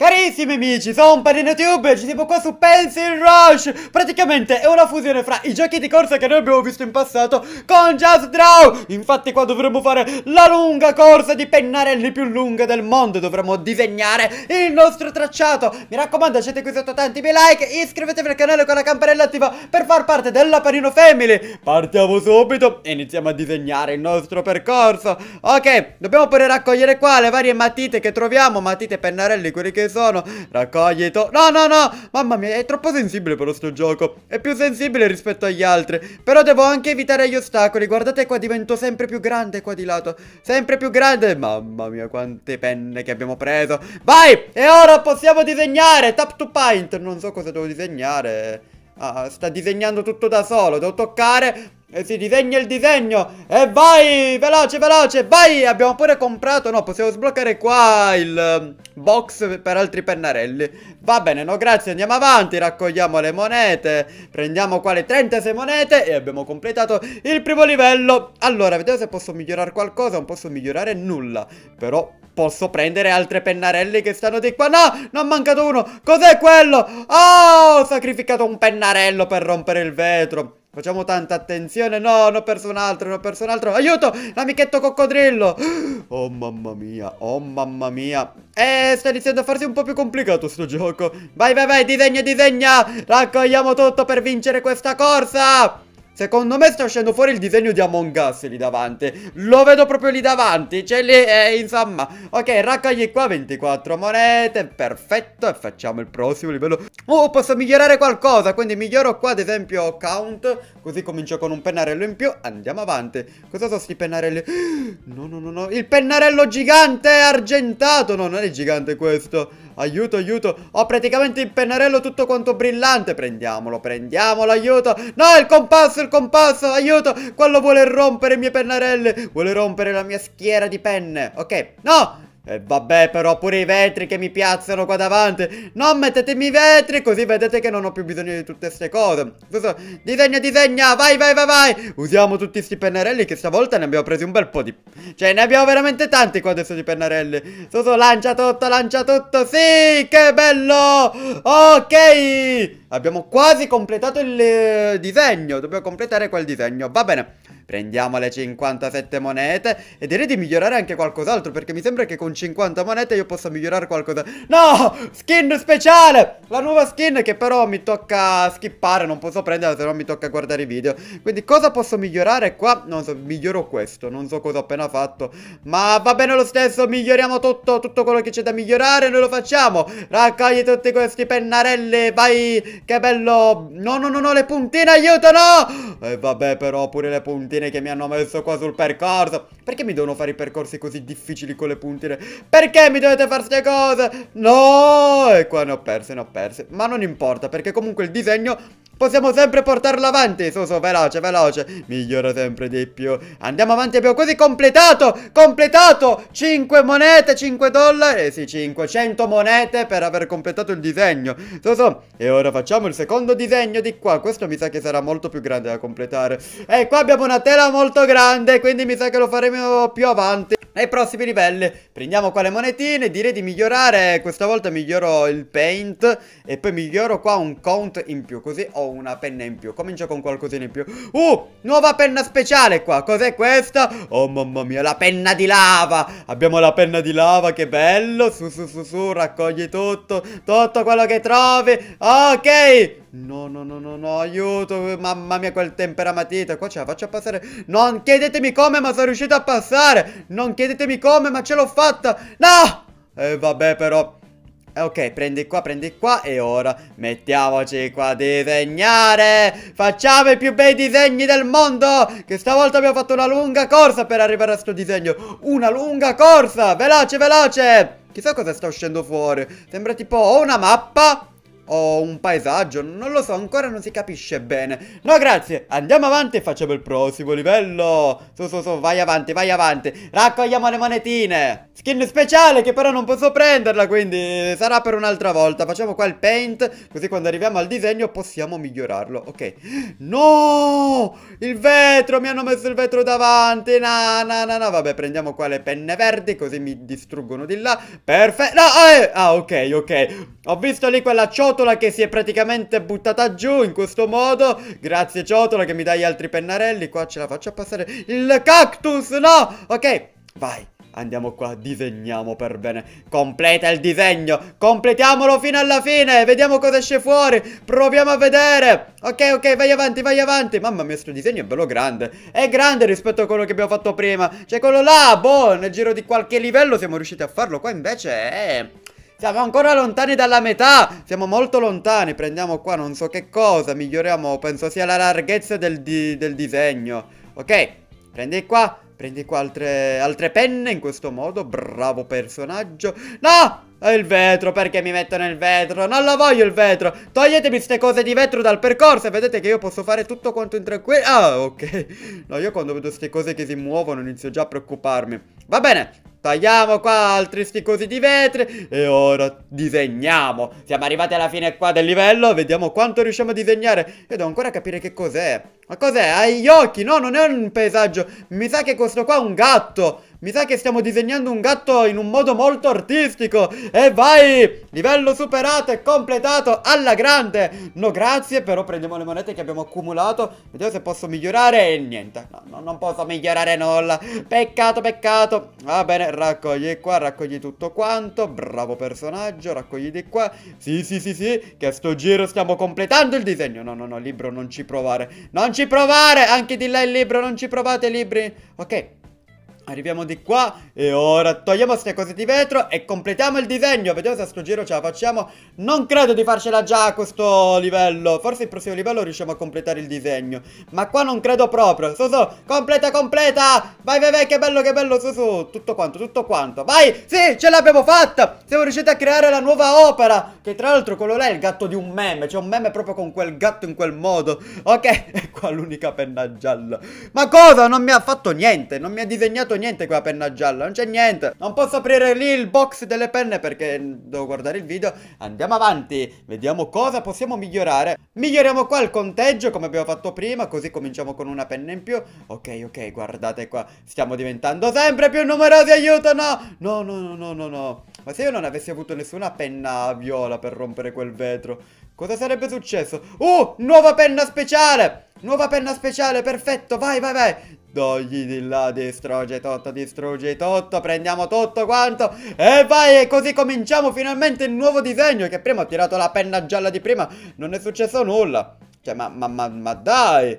Carissimi amici, sono PadinaTube e ci siamo qua su Pencil Rush Praticamente è una fusione fra i giochi di corsa che noi abbiamo visto in passato con Just Draw Infatti qua dovremmo fare la lunga corsa di pennarelli più lunga del mondo Dovremmo disegnare il nostro tracciato Mi raccomando lasciate qui sotto tanti miei like Iscrivetevi al canale con la campanella attiva per far parte della Panino Family Partiamo subito e iniziamo a disegnare il nostro percorso Ok, dobbiamo pure raccogliere qua le varie matite che troviamo Matite, pennarelli, quelli che sono Raccogli to... No, no, no Mamma mia, è troppo sensibile per questo gioco È più sensibile rispetto agli altri Però devo anche evitare gli ostacoli Guardate qua, divento sempre più grande qua di lato Sempre più grande Mamma mia, quante penne che abbiamo preso Vai! E ora possiamo disegnare Tap to paint Non so cosa devo disegnare Ah, sta disegnando tutto da solo Devo toccare e si disegna il disegno E vai, veloce, veloce, vai Abbiamo pure comprato, no, possiamo sbloccare qua il ehm, box per altri pennarelli Va bene, no, grazie, andiamo avanti Raccogliamo le monete Prendiamo qua le 36 monete E abbiamo completato il primo livello Allora, vediamo se posso migliorare qualcosa Non posso migliorare nulla Però posso prendere altre pennarelli che stanno di qua No, non ho mancato uno Cos'è quello? Oh, ho sacrificato un pennarello per rompere il vetro Facciamo tanta attenzione. No, non ho perso un altro, non ho perso un altro. Aiuto! L'amichetto coccodrillo! Oh mamma mia, oh mamma mia. Eh, sta iniziando a farsi un po' più complicato sto gioco. Vai, vai, vai, disegna, disegna! Raccogliamo tutto per vincere questa corsa! Secondo me sta uscendo fuori il disegno di Among Us lì davanti Lo vedo proprio lì davanti C'è cioè lì, eh, insomma Ok, raccogli qua 24 monete Perfetto, e facciamo il prossimo livello Oh, posso migliorare qualcosa Quindi miglioro qua ad esempio count Così comincio con un pennarello in più Andiamo avanti Cosa sono questi pennarelli? No, no, no, no Il pennarello gigante argentato No, non è gigante questo Aiuto, aiuto Ho praticamente il pennarello tutto quanto brillante Prendiamolo, prendiamolo, aiuto No, il compasso, il compasso, aiuto Quello vuole rompere i miei pennarelli Vuole rompere la mia schiera di penne Ok, no e eh, vabbè però pure i vetri che mi piazzano qua davanti Non mettetemi i vetri così vedete che non ho più bisogno di tutte queste cose Disegna disegna vai vai vai vai Usiamo tutti questi pennarelli che stavolta ne abbiamo presi un bel po' di Cioè ne abbiamo veramente tanti qua adesso di pennarelli Soso lancia tutto lancia tutto Sì che bello Ok Abbiamo quasi completato il eh, disegno Dobbiamo completare quel disegno Va bene Prendiamo le 57 monete e direi di migliorare anche qualcos'altro perché mi sembra che con 50 monete io possa migliorare qualcosa. No! Skin speciale! La nuova skin che però mi tocca skippare, non posso prenderla se no mi tocca guardare i video. Quindi cosa posso migliorare qua? Non so, miglioro questo, non so cosa ho appena fatto. Ma va bene lo stesso, miglioriamo tutto, tutto quello che c'è da migliorare, noi lo facciamo. Raccogli tutti questi pennarelli, vai, che bello. No, no, no, no, le puntine, aiuto, no! E vabbè però pure le puntine puntine che mi hanno messo qua sul percorso? Perché mi devono fare i percorsi così difficili con le puntine? Perché mi dovete fare queste cose? No! E qua ne ho perse, ne ho perse. Ma non importa, perché comunque il disegno Possiamo sempre portarlo avanti Su, su, veloce, veloce Migliora sempre di più Andiamo avanti, abbiamo quasi completato Completato 5 monete, 5 dollari eh Sì, 500 monete per aver completato il disegno Su, su E ora facciamo il secondo disegno di qua Questo mi sa che sarà molto più grande da completare E qua abbiamo una tela molto grande Quindi mi sa che lo faremo più avanti ai prossimi livelli prendiamo qua le monetine direi di migliorare questa volta miglioro il paint e poi miglioro qua un count in più così ho una penna in più Comincio con qualcosina in più Uh, nuova penna speciale qua Cos'è questa? Oh mamma mia, la penna di lava Abbiamo la penna di lava, che bello Su su su su, raccogli tutto Tutto quello che trovi Ok No, no, no, no, no, aiuto Mamma mia, quel temperamatita Qua ce la faccio passare Non chiedetemi come, ma sono riuscito a passare Non chiedetemi come, ma ce l'ho fatta No! E eh, vabbè però eh, ok, prendi qua, prendi qua e ora mettiamoci qua a disegnare Facciamo i più bei disegni del mondo Che stavolta abbiamo fatto una lunga corsa per arrivare a questo disegno Una lunga corsa, veloce, veloce Chissà cosa sta uscendo fuori Sembra tipo o una mappa o un paesaggio, non lo so, ancora non si capisce bene. No, grazie, andiamo avanti e facciamo il prossimo livello. Su, su, su, vai avanti, vai avanti. Raccogliamo le monetine. Skin speciale che però non posso prenderla, quindi sarà per un'altra volta. Facciamo qua il paint, così quando arriviamo al disegno possiamo migliorarlo. Ok. No! Il vetro, mi hanno messo il vetro davanti. No, no, no, no, vabbè, prendiamo qua le penne verdi, così mi distruggono di là. Perfetto. No, eh! ah, ok, ok. Ho visto lì quella ciotola che si è praticamente buttata giù in questo modo. Grazie ciotola che mi dai altri pennarelli. Qua ce la faccio passare. Il cactus, no! Ok, vai. Andiamo qua, disegniamo per bene Completa il disegno Completiamolo fino alla fine Vediamo cosa esce fuori Proviamo a vedere Ok, ok, vai avanti, vai avanti Mamma mia, questo disegno è bello grande È grande rispetto a quello che abbiamo fatto prima C'è quello là, boh, nel giro di qualche livello siamo riusciti a farlo Qua invece è... Siamo ancora lontani dalla metà Siamo molto lontani Prendiamo qua non so che cosa Miglioriamo penso sia la larghezza del, di, del disegno Ok Prendi qua Prendi qua altre, altre penne in questo modo Bravo personaggio No è il vetro, perché mi mettono il vetro? Non lo voglio il vetro! Toglietemi queste cose di vetro dal percorso e vedete che io posso fare tutto quanto in tranquillo. Ah, ok. No, io quando vedo queste cose che si muovono inizio già a preoccuparmi. Va bene, Tagliamo qua altri sti cosi di vetri e ora disegniamo. Siamo arrivati alla fine qua del livello, vediamo quanto riusciamo a disegnare. Io devo ancora capire che cos'è. Ma cos'è? Ha gli occhi? No, non è un paesaggio. Mi sa che questo qua è un gatto. Mi sa che stiamo disegnando un gatto in un modo molto artistico E vai! Livello superato e completato alla grande No grazie, però prendiamo le monete che abbiamo accumulato Vediamo se posso migliorare e niente no, no, non posso migliorare nulla Peccato, peccato Va bene, raccogli qua, raccogli tutto quanto Bravo personaggio, raccogli di qua Sì, sì, sì, sì, che a sto giro stiamo completando il disegno No, no, no, libro non ci provare Non ci provare! Anche di là il libro, non ci provate libri Ok Arriviamo di qua e ora togliamo queste cose di vetro e completiamo il disegno. Vediamo se a sto giro ce la facciamo. Non credo di farcela già a questo livello. Forse il prossimo livello riusciamo a completare il disegno. Ma qua non credo proprio. Su su, completa, completa! Vai, vai, vai, che bello, che bello, Su su, Tutto quanto, tutto quanto. Vai! Sì, ce l'abbiamo fatta! Siamo riusciti a creare la nuova opera. Che tra l'altro quello là è il gatto di un meme. C'è cioè un meme proprio con quel gatto in quel modo. Ok, e qua l'unica penna gialla. Ma cosa? Non mi ha fatto niente. Non mi ha disegnato niente niente con la penna gialla, non c'è niente. Non posso aprire lì il box delle penne perché devo guardare il video. Andiamo avanti, vediamo cosa possiamo migliorare. Miglioriamo qua il conteggio come abbiamo fatto prima, così cominciamo con una penna in più. Ok, ok, guardate qua, stiamo diventando sempre più numerosi, aiuto, no! No, no, no, no, no, no. Ma se io non avessi avuto nessuna penna viola per rompere quel vetro, cosa sarebbe successo? Uh, nuova penna speciale! Nuova penna speciale, perfetto, vai, vai, vai Togli di là, distrugge tutto, distrugge tutto, prendiamo tutto quanto E vai, e così cominciamo finalmente il nuovo disegno Che prima ho tirato la penna gialla di prima, non è successo nulla Cioè, ma, ma, ma, ma dai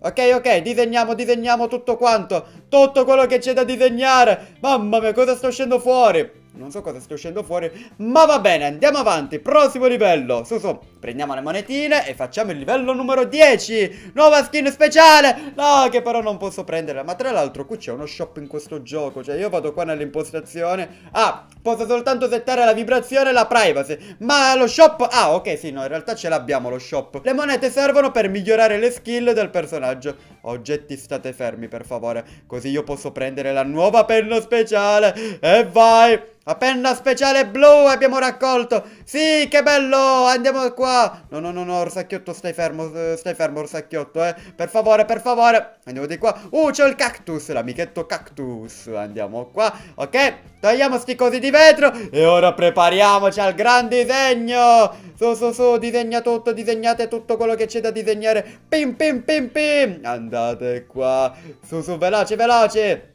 Ok, ok, disegniamo, disegniamo tutto quanto Tutto quello che c'è da disegnare Mamma mia, cosa sto uscendo fuori? Non so cosa sto uscendo fuori Ma va bene, andiamo avanti Prossimo livello Su, su Prendiamo le monetine e facciamo il livello numero 10 Nuova skin speciale No che però non posso prenderla Ma tra l'altro qui c'è uno shop in questo gioco Cioè io vado qua nell'impostazione Ah posso soltanto settare la vibrazione e la privacy Ma lo shop Ah ok sì no in realtà ce l'abbiamo lo shop Le monete servono per migliorare le skill del personaggio Oggetti state fermi per favore Così io posso prendere la nuova penna speciale E vai la penna speciale blu abbiamo raccolto Sì che bello Andiamo qua no, no, no, no, Orsacchiotto, stai fermo, eh, stai fermo, Orsacchiotto, eh. Per favore, per favore. Andiamo di qua. Uh, c'è il cactus, l'amichetto cactus. Andiamo qua. Ok, tagliamo sti cosi di vetro. E ora prepariamoci al gran disegno. Su, su, su, disegna tutto, disegnate tutto quello che c'è da disegnare. Pim, pim, pim, pim. Andate qua. Su, su, veloce, veloce.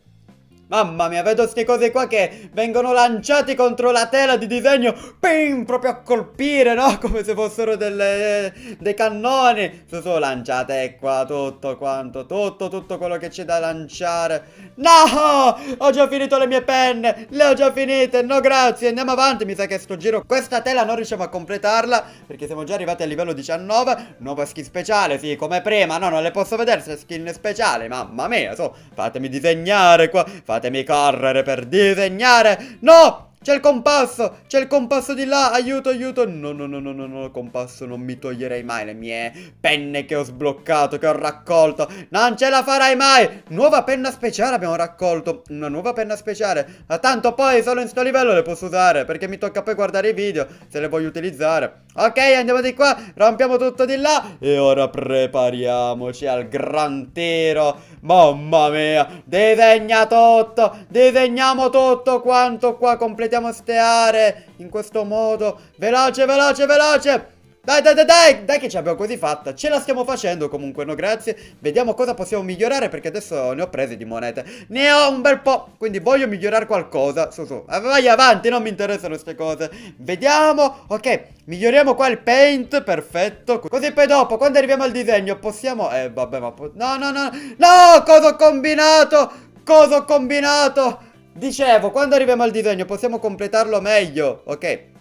Mamma mia, vedo queste cose qua che vengono lanciate contro la tela di disegno Pim, proprio a colpire, no? Come se fossero delle, dei cannoni Si sono lanciate qua tutto quanto, tutto, tutto quello che c'è da lanciare No! Ho già finito le mie penne, le ho già finite, no grazie Andiamo avanti, mi sa che sto giro questa tela non riusciamo a completarla Perché siamo già arrivati al livello 19 Nuova skin speciale, sì, come prima, no, non le posso vedere se skin speciale Mamma mia, so, fatemi disegnare qua, fatemi Fatemi correre per disegnare! No! C'è il compasso! C'è il compasso di là! Aiuto, aiuto! No, no, no, no, no, no, compasso, non mi toglierei mai le mie penne che ho sbloccato, che ho raccolto! Non ce la farai mai! Nuova penna speciale abbiamo raccolto! Una nuova penna speciale! Ma tanto poi solo in sto livello le posso usare, perché mi tocca poi guardare i video, se le voglio utilizzare. Ok, andiamo di qua, rompiamo tutto di là! E ora prepariamoci al gran tiro! Mamma mia! Disegna tutto! Disegniamo tutto quanto qua, completiamo Sblocchiamo ste in questo modo. Veloce, veloce, veloce. Dai, dai, dai, dai, dai che ce l'abbiamo quasi fatta. Ce la stiamo facendo comunque, no grazie. Vediamo cosa possiamo migliorare perché adesso ne ho prese di monete. Ne ho un bel po', quindi voglio migliorare qualcosa. Su, su, ah, vai avanti, non mi interessano queste cose. Vediamo, ok, miglioriamo qua il paint, perfetto. Così poi dopo, quando arriviamo al disegno, possiamo... Eh, vabbè, ma... No, no, no, no, cosa ho combinato? Cosa ho combinato? Dicevo, quando arriviamo al disegno possiamo completarlo meglio Ok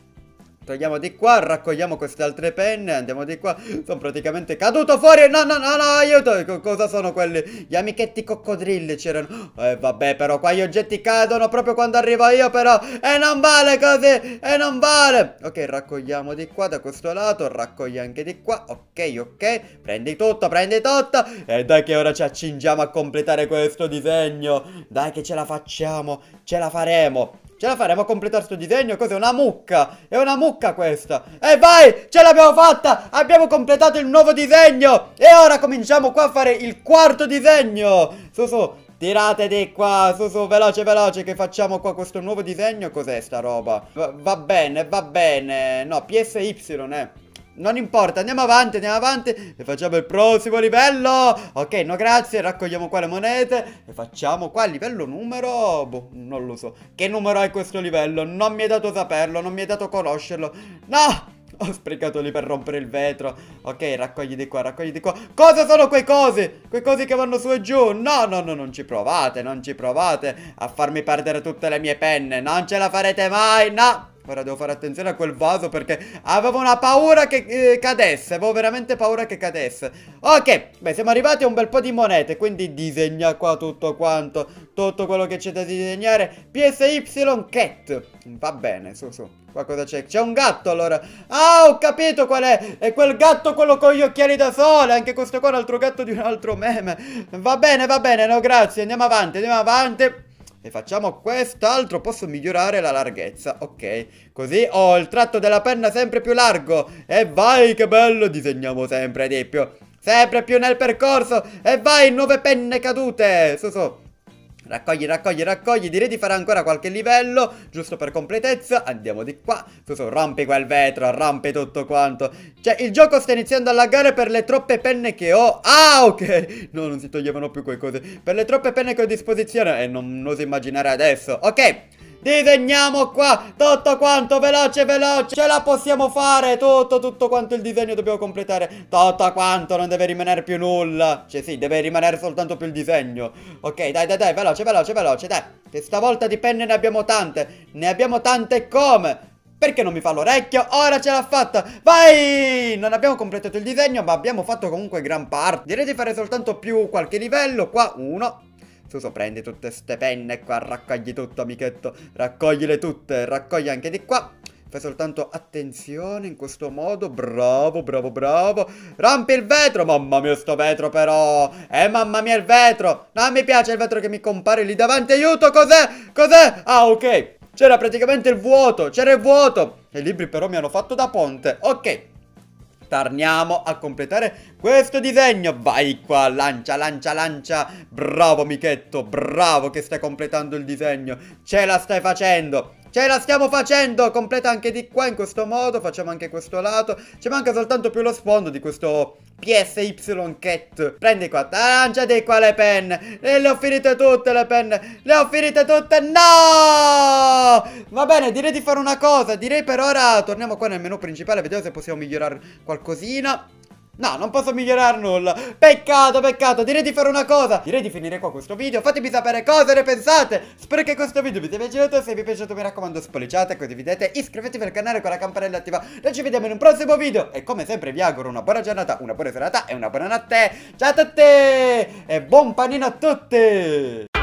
Togliamo di qua, raccogliamo queste altre penne, andiamo di qua. Sono praticamente caduto fuori. No, no, no, no, aiuto. Cosa sono quelli? Gli amichetti coccodrilli c'erano. Eh, vabbè, però qua gli oggetti cadono proprio quando arrivo io, però. E non vale così. E non vale. Ok, raccogliamo di qua, da questo lato. Raccogli anche di qua. Ok, ok. Prendi tutto, prendi tutto. E dai che ora ci accingiamo a completare questo disegno. Dai che ce la facciamo. Ce la faremo. Ce la faremo a completare questo disegno? Cos'è? Una mucca! È una mucca questa! E eh, vai! Ce l'abbiamo fatta! Abbiamo completato il nuovo disegno! E ora cominciamo qua a fare il quarto disegno! Su su, tirate di qua! Su su, veloce veloce che facciamo qua questo nuovo disegno! Cos'è sta roba? Va, va bene, va bene! No, PSY, eh! Non importa, andiamo avanti, andiamo avanti E facciamo il prossimo livello Ok, no grazie, raccogliamo qua le monete E facciamo qua il livello numero... Boh, non lo so Che numero è questo livello? Non mi è dato saperlo, non mi è dato conoscerlo No! Ho sprecato lì per rompere il vetro Ok, raccogli di qua, raccogli di qua Cosa sono quei cosi? Quei cosi che vanno su e giù No, no, no, non ci provate, non ci provate A farmi perdere tutte le mie penne Non ce la farete mai, no Ora devo fare attenzione a quel vaso perché avevo una paura che eh, cadesse. Avevo veramente paura che cadesse. Ok, beh, siamo arrivati a un bel po' di monete. Quindi disegna qua tutto quanto. Tutto quello che c'è da disegnare. PSY cat. Va bene, su, su. Qua cosa c'è? C'è un gatto allora. Ah, ho capito qual è. È quel gatto quello con gli occhiali da sole. Anche questo qua è un altro gatto di un altro meme. Va bene, va bene, no grazie. Andiamo avanti, andiamo avanti. E facciamo quest'altro, posso migliorare la larghezza, ok. Così ho il tratto della penna sempre più largo. E vai che bello, disegniamo sempre di più. Sempre più nel percorso. E vai, nuove penne cadute. Su, su. Raccogli, raccogli, raccogli. Direi di fare ancora qualche livello, giusto per completezza. Andiamo di qua. Su, su, rompi quel vetro, rompi tutto quanto. Cioè, il gioco sta iniziando a laggare per le troppe penne che ho. Ah, ok. No, non si toglievano più quelle cose. Per le troppe penne che ho a disposizione. E eh, non oso immaginare adesso. Ok. Disegniamo qua tutto quanto veloce veloce Ce la possiamo fare tutto tutto quanto il disegno dobbiamo completare Tutto quanto non deve rimanere più nulla Cioè sì deve rimanere soltanto più il disegno Ok dai dai dai veloce veloce veloce dai Che stavolta di penne ne abbiamo tante Ne abbiamo tante come perché non mi fa l'orecchio? Ora ce l'ha fatta! Vai! Non abbiamo completato il disegno, ma abbiamo fatto comunque gran parte. Direi di fare soltanto più qualche livello. Qua uno, Suso prendi tutte ste penne qua, raccogli tutto amichetto, raccoglile tutte, raccogli anche di qua. Fai soltanto attenzione in questo modo, bravo, bravo, bravo. Rompi il vetro, mamma mia sto vetro però. Eh mamma mia il vetro, non mi piace il vetro che mi compare lì davanti, aiuto, cos'è? Cos'è? Ah ok, c'era praticamente il vuoto, c'era il vuoto. I libri però mi hanno fatto da ponte, ok. Torniamo a completare questo disegno Vai qua, lancia, lancia, lancia Bravo Michetto, bravo che stai completando il disegno Ce la stai facendo Ce cioè, la stiamo facendo! Completa anche di qua in questo modo. Facciamo anche questo lato. Ci manca soltanto più lo sfondo di questo PSY Cat. Prendi qua, arrangia qua le penne. E le ho finite tutte le penne. Le ho finite tutte. No! Va bene, direi di fare una cosa. Direi per ora torniamo qua nel menu principale. Vediamo se possiamo migliorare qualcosina. No, non posso migliorare nulla Peccato, peccato Direi di fare una cosa Direi di finire qua questo video Fatemi sapere cosa ne pensate Spero che questo video vi sia piaciuto Se vi è piaciuto mi raccomando spolliciate, condividete Iscrivetevi al canale con la campanella attiva Noi ci vediamo in un prossimo video E come sempre vi auguro una buona giornata Una buona serata e una buona notte Ciao a tutti E buon panino a tutti